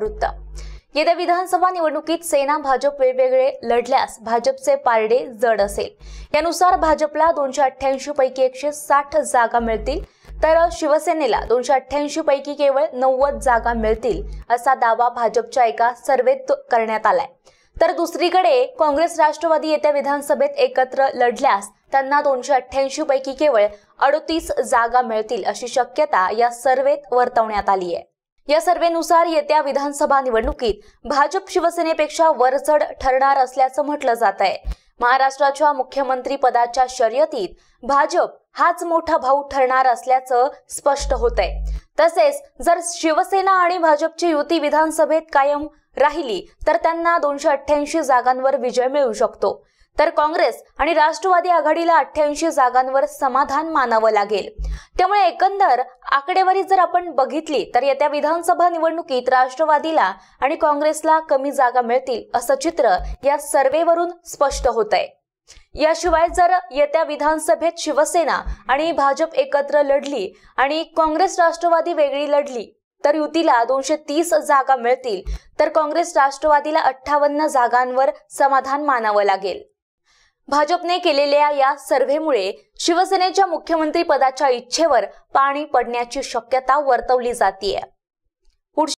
वृत्त येत्या विधानसभा निवडणुकीत सेना भाजप वेगवेगळे लढल्यास भाजपचे पारडे जड असेल यानुसार भाजपला दोनशे अठ्ठ्याऐंशी पैकी एकशे साठ जागा मिळतील तर शिवसेनेला दोनशे अठ्ठ्याऐंशी पैकी केवळ नव्वद जागा मिळतील असा दावा भाजपच्या एका सर्वेत करण्यात आलाय तर दुसरीकडे काँग्रेस राष्ट्रवादी येत्या विधानसभेत एकत्र लढल्यास त्यांना दोनशे अठ्ठ्याऐंशी पैकी केवळ अडतीस जागा मिळतील अशी शक्यता या सर्वेत वर्तवण्यात आली आहे या सर्वेनुसार येत्या विधानसभा निवडणुकीत भाजप शिवसेनेपेक्षा वरचढ ठरणार असल्याचं म्हटलं जात आहे महाराष्ट्राच्या मुख्यमंत्री पदाच्या शर्यतीत भाजप हाच मोठा भाऊ ठरणार असल्याचं स्पष्ट होत आहे तसेच जर शिवसेना आणि भाजपची युती विधानसभेत कायम राहिली तर त्यांना दोनशे अठ्ठ्याऐंशी जागांवर विजय मिळू शकतो तर काँग्रेस आणि राष्ट्रवादी आघाडीला अठ्ठ्याऐंशी जागांवर समाधान मानावं लागेल त्यामुळे एकंदर आकडेवारी जर आपण बघितली तर येत्या विधानसभा निवडणुकीत राष्ट्रवादीला आणि काँग्रेसला कमी जागा मिळतील असं चित्र या सर्वेवरून स्पष्ट होत आहे याशिवाय जर येत्या विधानसभेत शिवसेना आणि भाजप एकत्र लढली आणि काँग्रेस राष्ट्रवादी वेगळी लढली तर युतीला दोनशे तीस जागा मिळतील तर काँग्रेस राष्ट्रवादीला अठ्ठावन्न जागांवर समाधान मानावं लागेल भाजपने केलेल्या या सर्व्हेमुळे शिवसेनेच्या मुख्यमंत्री पदाच्या इच्छेवर पाणी पडण्याची शक्यता वर्तवली जातीय